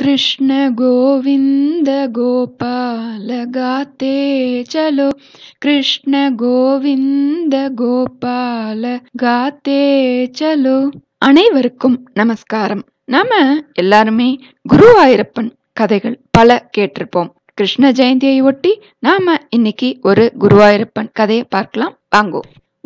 कृष्ण गोविन्द गोपाल गाते चलो कृष्ण गोविन्द गोपाल गाते चलो அனைவருக்கும் நமஸ்காரம் நாம எல்லாருமே குரு ஆயிரப்பன் கதைகள் பல கேட்டிருப்போம் கிருஷ்ண ஜெயந்தியை ஒட்டி நாம இன்னைக்கு ஒரு குருவாயிரப்பன் கதையை பார்க்கலாம் வாங்கோ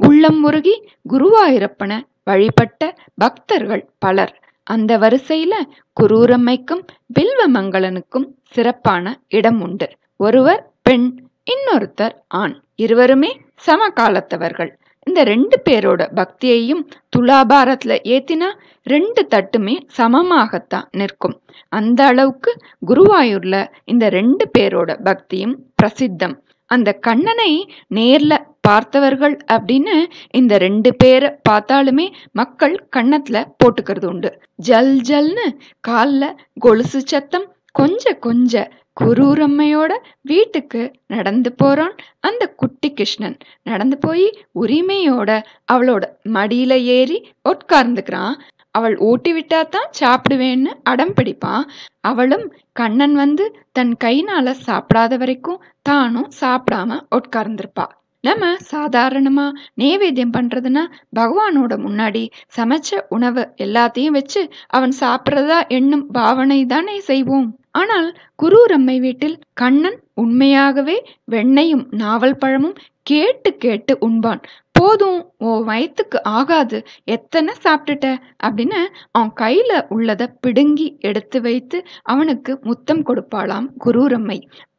உள்ளம் முருகி குருவாயிரப்பனை வழிபட்ட பக்தர்கள் பலர் அந்த வரிசையில குரூரம்மைக்கும் வில்வமங்கலனுக்கும் சிறப்பான இடம் உண்டு ஒருவர் பெண் இன்னொருத்தர் ஆண் இருவருமே சமகாலத்தவர்கள் இந்த ரெண்டு பேரோட பக்தியையும் துலாபாரத்துல ஏத்தினா ரெண்டு தட்டுமே சமமாகத்தான் நிற்கும் அந்த அளவுக்கு குருவாயூர்ல இந்த ரெண்டு பேரோட பக்தியும் பிரசித்தம் அந்த கண்ணனை நேர்ல பார்த்தவர்கள் அப்படின்னு இந்த ரெண்டு பேரை பார்த்தாலுமே மக்கள் கண்ணத்துல போட்டுக்கிறது உண்டு ஜல் ஜல்னு காலில் கொலுசு சத்தம் கொஞ்ச கொஞ்ச குரூரம்மையோட வீட்டுக்கு நடந்து போறான் அந்த குட்டி கிருஷ்ணன் நடந்து போய் உரிமையோட அவளோட மடியில ஏறி உட்கார்ந்துக்கிறான் அவள் ஓட்டி தான் சாப்பிடுவேன்னு அடம் பிடிப்பான் அவளும் கண்ணன் வந்து தன் கைனால சாப்பிடாத வரைக்கும் தானும் சாப்பிடாம உட்கார்ந்திருப்பா நம்ம சாதாரணமா நேவேத்தியம் பண்றதுன்னா பகவானோட முன்னாடி சமைச்ச உணவு எல்லாத்தையும் வச்சு அவன் சாப்பிட்றதா எண்ணும் பாவனை தானே செய்வோம் ஆனால் குரூரம்மை வீட்டில் கண்ணன் உண்மையாகவே வெண்ணையும் நாவல் பழமும் கேட்டு கேட்டு உண்பான் போதும் ஓ வயிற்றுக்கு ஆகாது எத்தனை சாப்பிட்டுட்ட அப்படின்னு அவன் கையில உள்ளதை பிடுங்கி எடுத்து வைத்து அவனுக்கு முத்தம் கொடுப்பாளாம் குரூரம்மை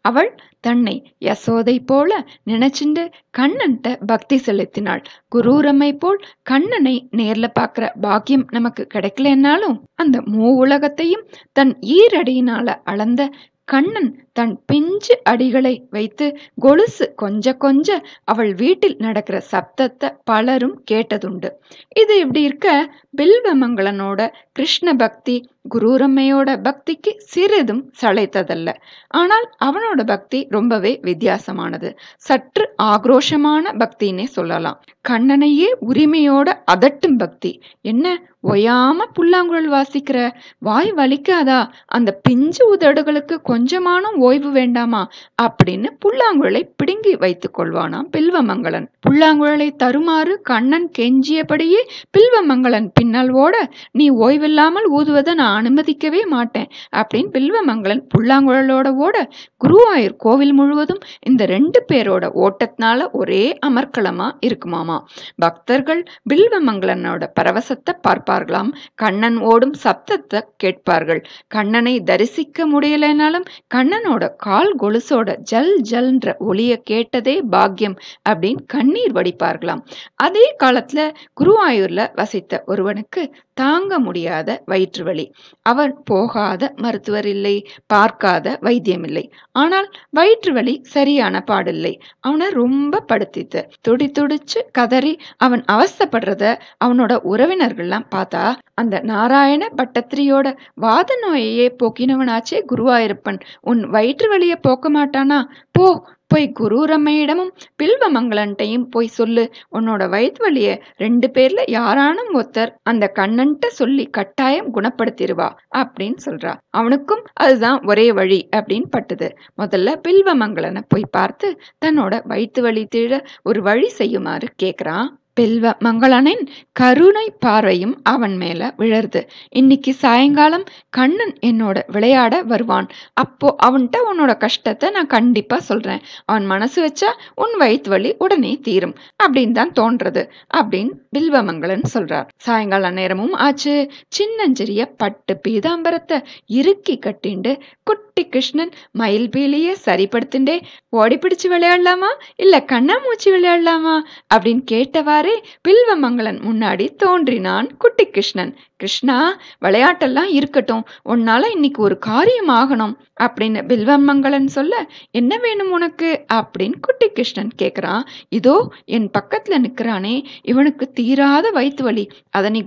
அவள் தன்னை யசோதை போல நினைச்சுண்டு கண்ணன்ட்ட பக்தி செலுத்தினாள் குரூரம்மை போல் கண்ணனை நேர்ல பாக்குற பாக்கியம் நமக்கு கிடைக்கலன்னாலும் அந்த மூ உலகத்தையும் தன் ஈரடியினால அளந்த கண்ணன் தன் பிஞ்சு அடிகளை வைத்து கொலுசு கொஞ்ச கொஞ்ச அவள் வீட்டில் நடக்கிற சப்தத்தை பலரும் கேட்டதுண்டு இது இப்படி இருக்க பில்வமங்களனோட கிருஷ்ண பக்தி குருரம்மையோட பக்திக்கு சிறிதும் சளைத்ததல்ல ஆனால் அவனோட பக்தி ரொம்பவே வித்தியாசமானது சற்று ஆக்ரோஷமான பக்தின்னே சொல்லலாம் கண்ணனையே உரிமையோட அதட்டும் பக்தி என்ன ஒயாம புல்லாங்குழல் வாசிக்கிற வாய் வலிக்காதா அந்த பிஞ்சு உதடுகளுக்கு கொஞ்சமான ஓய்வு வேண்டாமா அப்படின்னு புல்லாங்குழலை பிடுங்கி வைத்துக் கொள்வானாம் பில்வமங்கலன் புல்லாங்குழலை தருமாறு கண்ணன் கெஞ்சியபடியே பில்வமங்கலன் பின்னால் ஓட நீ ஓய்வில்லாமல் ஊதுவதை நான் அனுமதிக்கவே மாட்டேன் அப்படின்னு பில்வமங்கலன் புல்லாங்குழலோட ஓட குருவாயூர் கோவில் முழுவதும் இந்த ரெண்டு பேரோட ஓட்டத்தினால ஒரே அமர்க்களமா இருக்குமாமா பக்தர்கள் பில்வமங்கலனோட பரவசத்தை பார்ப்பார்களாம் கண்ணன் ஓடும் சப்தத்தை கேட்பார்கள் கண்ணனை தரிசிக்க முடியலைனாலும் கண்ணனோட அவனோட கால் கொலுசோட ஜல் ஜல்ன்ற ஒளிய கேட்டதே பாக்கியம் அப்படின்னு கண்ணீர் வடிப்பார்களாம் அதே காலத்துல குருவாயூர்ல வசித்த ஒருவனுக்கு தாங்க முடியாத வயிற்று வலி அவன் போகாத மருத்துவர் இல்லை பார்க்காத வைத்தியம் இல்லை ஆனால் வயிற்று வலி சரியான பாடில்லை அவனை ரொம்ப படுத்தித்து துடி துடிச்சு கதறி அவன் அவஸ்தப்படுறத அவனோட உறவினர்கள்லாம் பார்த்தா அந்த நாராயண பட்டத்திரியோட வாத நோயையே போக்கினவனாச்சே குருவாயிருப்பன் உன் வயிற்று வழிய போக்க மாட்டானா போ போய் குரு ரம்மையிடமும் பில்வ மங்களன்ட்டையும் போய் சொல்லு உன்னோட வயிற்று வழிய ரெண்டு பேர்ல யாரானும் ஒருத்தர் அந்த கண்ணன்ட்ட சொல்லி கட்டாயம் குணப்படுத்திடுவா அப்படின்னு சொல்றா அவனுக்கும் அதுதான் ஒரே வழி அப்படின்னு பட்டுது முதல்ல மங்களனை போய் பார்த்து தன்னோட வயிற்று வழி தீழ ஒரு வழி செய்யுமாறு கேக்குறான் பெல்வ மங்களனின் கருணை பார்வையும் அவன் மேல விழருது இன்னைக்கு சாயங்காலம் கண்ணன் என்னோட விளையாட வருவான் அப்போ அவன்கிட்ட உன்னோட கஷ்டத்தை நான் கண்டிப்பா சொல்றேன் அவன் மனசு வச்சா உன் வயிற்று வலி உடனே தீரும் அப்படின்னு தான் தோன்றது அப்படின்னு பில்வ மங்களன் சொல்றார் சாயங்கால நேரமும் ஆச்சு சின்னஞ்சிறிய பட்டு பீதாம்பரத்தை இறுக்கி கட்டிண்டு குட்டி கிருஷ்ணன் மயில் பீலிய சரிப்படுத்திண்டே ஓடி பிடிச்சு விளையாடலாமா இல்ல கண்ணாமூச்சி விளையாடலாமா அப்படின்னு கேட்டவாறு பில்வ பில்வமங்கலன் முன்னாடி தோன்றினான் குட்டி கிருஷ்ணன் கிருஷ்ணா விளையாட்டெல்லாம் இருக்கட்டும் உன்னால இன்னைக்கு ஒரு காரியம் ஆகணும் அப்படின்னு பில்வமங்கலன் சொல்ல என்ன வேணும் உனக்கு அப்படின்னு குட்டி கிருஷ்ணன் கேட்குறான் இதோ என் பக்கத்துல நிக்கிறானே இவனுக்கு தீராத வயிற்று வலி அதை நீ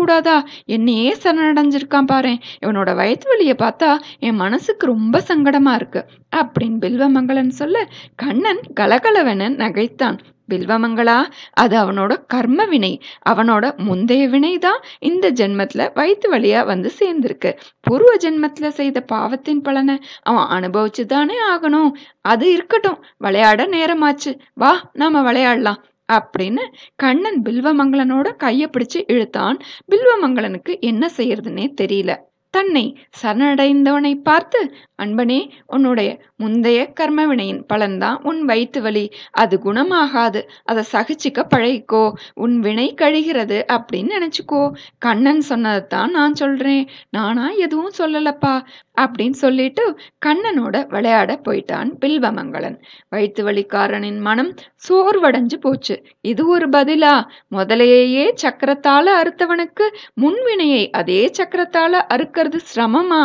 கூடாதா என்னையே சரணடைஞ்சிருக்கான் பாரு இவனோட வயிற்று வலியை பார்த்தா என் மனசுக்கு ரொம்ப சங்கடமா இருக்கு அப்படின்னு பில்வமங்கலன் சொல்ல கண்ணன் கலகலவென நகைத்தான் வில்வமங்களா அது அவனோட கர்ம வினை அவனோட முந்தைய வினை தான் இந்த ஜென்மத்தில் வயிற்று வழியாக வந்து சேர்ந்துருக்கு பூர்வ ஜென்மத்தில் செய்த பாவத்தின் பலனை அவன் அனுபவிச்சு தானே ஆகணும் அது இருக்கட்டும் விளையாட நேரமாச்சு வா நாம் விளையாடலாம் அப்படின்னு கண்ணன் பில்வமங்களனோட கையை பிடிச்சு இழுத்தான் பில்வமங்களனுக்கு என்ன செய்யறதுன்னே தெரியல தன்னை சரணடைந்தவனை பார்த்து அன்பனே உன்னுடைய முந்தைய கர்மவினையின் பலன்தான் உன் வயிற்று வலி அது குணமாகாது அதை சகிச்சிக்க பழகிக்கோ உன் வினை கழிகிறது அப்படின்னு நினச்சிக்கோ கண்ணன் சொன்னதை தான் நான் சொல்கிறேன் நானா எதுவும் சொல்லலப்பா அப்படின்னு சொல்லிட்டு கண்ணனோட விளையாட போயிட்டான் பில்வமங்கலன் வயிற்று வலிக்காரனின் மனம் சோர்வடைஞ்சு போச்சு இது ஒரு பதிலா முதலையே சக்கரத்தால அறுத்தவனுக்கு முன்வினையை அதே சக்கரத்தால அறுக்க கொடுக்கறது சிரமமா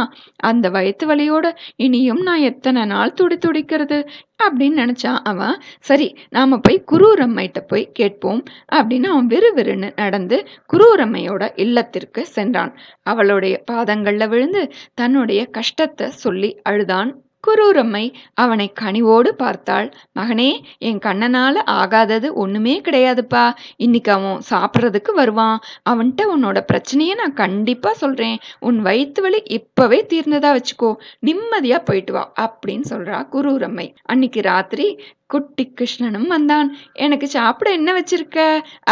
அந்த வயத்து வலியோட இனியும் நான் எத்தனை நாள் துடி துடிக்கிறது அப்படின்னு நினைச்சான் அவன் சரி நாம போய் குரூரம்மைகிட்ட போய் கேட்போம் அப்படின்னு அவன் விறுவிறுன்னு நடந்து குரூரம்மையோட இல்லத்திற்கு சென்றான் அவளுடைய பாதங்களில் விழுந்து தன்னுடைய கஷ்டத்தை சொல்லி அழுதான் குரூரம்மை அவனை கனிவோடு பார்த்தாள் மகனே என் கண்ணனால ஆகாதது ஒண்ணுமே கிடையாதுப்பா இன்னைக்கு அவன் சாப்பிட்றதுக்கு வருவான் அவன்கிட்ட உன்னோட பிரச்சனையை நான் கண்டிப்பா சொல்றேன் உன் வயிற்று வலி இப்பவே தீர்ந்ததா வச்சுக்கோ நிம்மதியா போயிட்டு வா அப்படின்னு சொல்றா குரூரம்மை அன்னைக்கு ராத்திரி குட்டி கிருஷ்ணனும் வந்தான் எனக்கு சாப்பிட என்ன வச்சிருக்க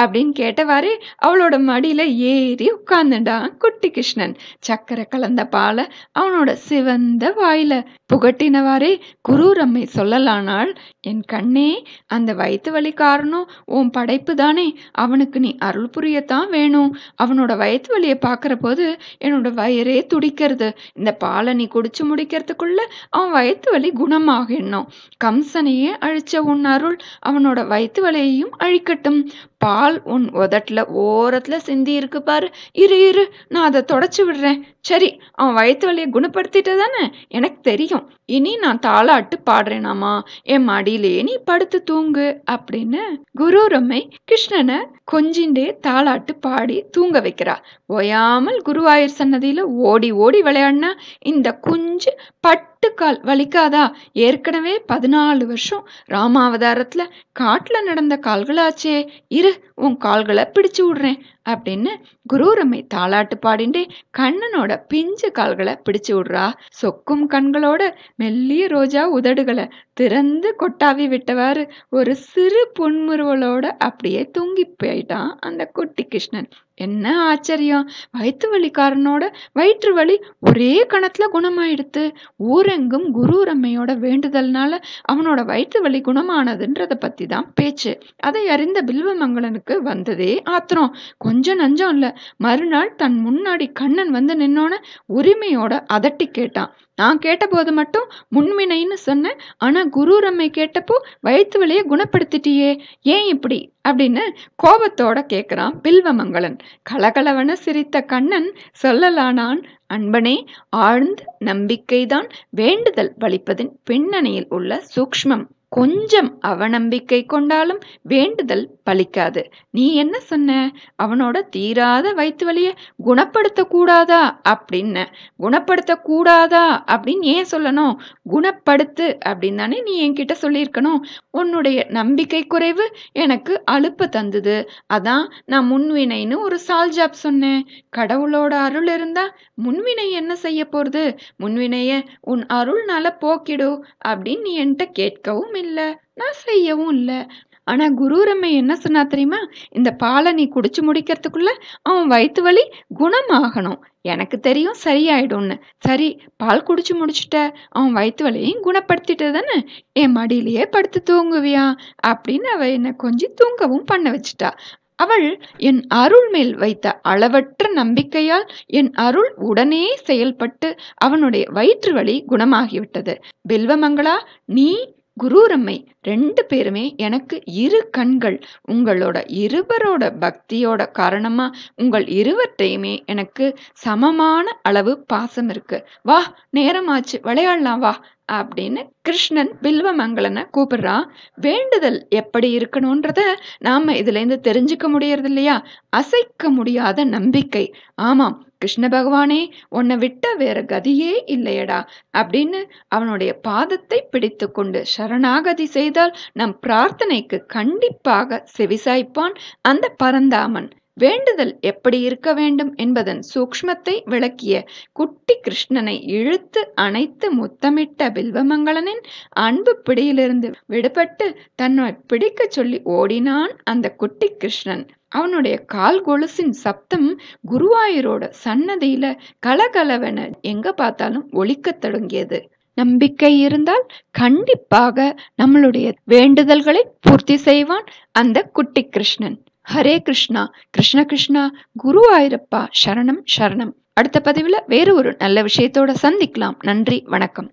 அப்படின்னு கேட்டவாறு அவளோட மடியில ஏறி உட்கார்ந்துட்டான் குட்டி கிருஷ்ணன் சக்கரை கலந்த பாலை அவனோட சிவந்த வாயில புகட்டினவாறே குரூரம்மை சொல்லலானால் என் கண்ணே அந்த வயிற்று வலி காரணம் உன் படைப்பு தானே அவனுக்கு நீ அருள் புரியத்தான் வேணும் அவனோட வயிற்று வலியை பார்க்குற போது என்னோட வயிறே துடிக்கிறது இந்த பாலை நீ குடிச்சு முடிக்கிறதுக்குள்ள அவன் வயிற்று வலி குணமாகணும் கம்சனையே அழி அழிச்ச உன் அருள் அவனோட வயிற்று வலையையும் அழிக்கட்டும் பால் உன் உதட்டில் ஓரத்தில் சிந்தி இருக்கு பாரு இரு இரு நான் அதை தொடச்சி விடுறேன் சரி அவன் வயிற்று வலையை குணப்படுத்திட்ட தானே எனக்கு தெரியும் இனி நான் தாளாட்டு பாடுறேனாமா என் மடியிலே நீ படுத்து தூங்கு அப்படின்னு குரு ரம்மை கிருஷ்ணனை கொஞ்சின்றே தாளாட்டு பாடி தூங்க வைக்கிறா ஓயாமல் குருவாயூர் சன்னதியில ஓடி ஓடி விளையாடினா இந்த குஞ்சு பட்டுக்கால் வலிக்காதா ஏற்கனவே பதினாலு வருஷம் ராமாவதாரத்துல காட்டுல நடந்த கால்களாச்சே இரு உன் கால்களை பிடிச்சு விடுறேன் அப்படின்னு குரூரம்மை தாளாட்டு பாடிண்டே கண்ணனோட பிஞ்சு கால்களை பிடிச்சு விடுறா சொக்கும் கண்களோட மெல்லிய ரோஜா உதடுகளை திறந்து கொட்டாவி விட்டவாறு ஒரு சிறு புன்முருவலோட அப்படியே தூங்கி போயிட்டான் அந்த குட்டி கிருஷ்ணன் என்ன ஆச்சரியம் வயிற்று வலிக்காரனோட வயிற்று வலி ஒரே கணத்துல குணமாயிடுத்து ஊரெங்கும் குரு ரம்மையோட வேண்டுதல்னால அவனோட வயிற்று வலி குணமானதுன்றதை பத்தி தான் பேச்சு அதை அறிந்த பில்வமங்கலனுக்கு வந்ததே ஆத்திரம் கொஞ்சம் நஞ்சம் இல்லை மறுநாள் தன் முன்னாடி கண்ணன் வந்து நின்னோன்னு உரிமையோட அதட்டி கேட்டான் நான் கேட்டபோது மட்டும் முன்மினைன்னு சொன்னேன் ஆனால் குரு ரம்மை கேட்டப்போ வயிற்று வழியை குணப்படுத்திட்டியே ஏன் இப்படி அப்படின்னு கோபத்தோட கேட்குறான் பில்வமங்கலன் கலகலவன சிரித்த கண்ணன் சொல்லலானான் அன்பனே ஆழ்ந்து நம்பிக்கைதான் வேண்டுதல் வலிப்பதின் பின்னணியில் உள்ள சூக்ஷ்மம் கொஞ்சம் அவநம்பிக்கை கொண்டாலும் வேண்டுதல் பலிக்காது நீ என்ன சொன்ன அவனோட தீராத வயிற்று வலிய குணப்படுத்த கூடாதா குணப்படுத்தக்கூடாதா குணப்படுத்த கூடாதா அப்படின்னு ஏன் சொல்லணும் குணப்படுத்து அப்படின்னு தானே நீ என்கிட்ட சொல்லியிருக்கணும் உன்னுடைய நம்பிக்கை குறைவு எனக்கு அழுப்ப தந்தது அதான் நான் முன்வினைன்னு ஒரு சால்ஜாப் சொன்னேன் கடவுளோட அருள் இருந்தா முன்வினை என்ன செய்ய போறது முன்வினைய உன் அருள்னால போக்கிடு அப்படின்னு நீ என்கிட்ட கேட்கவும் இல்ல, நான் செய்யவும் இல்ல. ஆனா குரு ரம்மை என்ன சொன்னா தெரியுமா? "இந்த பாலை நீ குடிச்சு முடிக்கிறதுக்குள்ள அவன் வயிற்று வலி குணமாகணும். எனக்கு தெரியும் சரியாயிடும்னு. சரி பால் குடிச்சு முடிச்சுட்ட, அவன் வயிற்று வலியையும் குணப்படுத்திட்டு தானே, என் மடியிலேயே படுத்து தூங்குவியான்" அப்படின்னு அவ என்னை கொஞ்சம் தூங்கவும் பண்ண வச்சுட்டா. அவள் என் அருள் மேல் வைத்த அளவற்ற நம்பிக்கையால் என் அருள் உடனே செயல்பட்டு அவனுடைய வயிற்று வலி குணமாகிவிட்டது. பில்வமங்களா நீ குருரம்மை ரெண்டு பேருமே எனக்கு இரு கண்கள் உங்களோட இருவரோட பக்தியோட காரணமா உங்கள் இருவற்றையுமே எனக்கு சமமான அளவு பாசம் இருக்கு வா நேரமாச்சு விளையாடலாம் வா அப்படின்னு கிருஷ்ணன் மங்களனை கூப்பிடுறான் வேண்டுதல் எப்படி இருக்கணும்ன்றத நாம் இதுலேருந்து தெரிஞ்சுக்க முடியறது இல்லையா அசைக்க முடியாத நம்பிக்கை ஆமாம் கிருஷ்ண பகவானே உன்னை விட்ட வேற கதியே இல்லையடா அப்படின்னு அவனுடைய பாதத்தை பிடித்து கொண்டு சரணாகதி செய்தால் நம் பிரார்த்தனைக்கு கண்டிப்பாக செவிசாய்ப்பான் அந்த பரந்தாமன் வேண்டுதல் எப்படி இருக்க வேண்டும் என்பதன் சூக்ஷ்மத்தை விளக்கிய குட்டி கிருஷ்ணனை இழுத்து அணைத்து முத்தமிட்ட பில்வமங்கலனின் அன்பு பிடியிலிருந்து விடுபட்டு தன்னை பிடிக்கச் சொல்லி ஓடினான் அந்த குட்டி கிருஷ்ணன் அவனுடைய கால் கொலுசின் சப்தம் குருவாயூரோட சன்னதியில கலகலவென எங்க பார்த்தாலும் ஒழிக்கத் தொடங்கியது நம்பிக்கை இருந்தால் கண்டிப்பாக நம்மளுடைய வேண்டுதல்களை பூர்த்தி செய்வான் அந்த குட்டி கிருஷ்ணன் ஹரே கிருஷ்ணா கிருஷ்ண கிருஷ்ணா குரு ஆயிரப்பா சரணம் சரணம் அடுத்த பதிவில் வேறு ஒரு நல்ல விஷயத்தோட சந்திக்கலாம் நன்றி வணக்கம்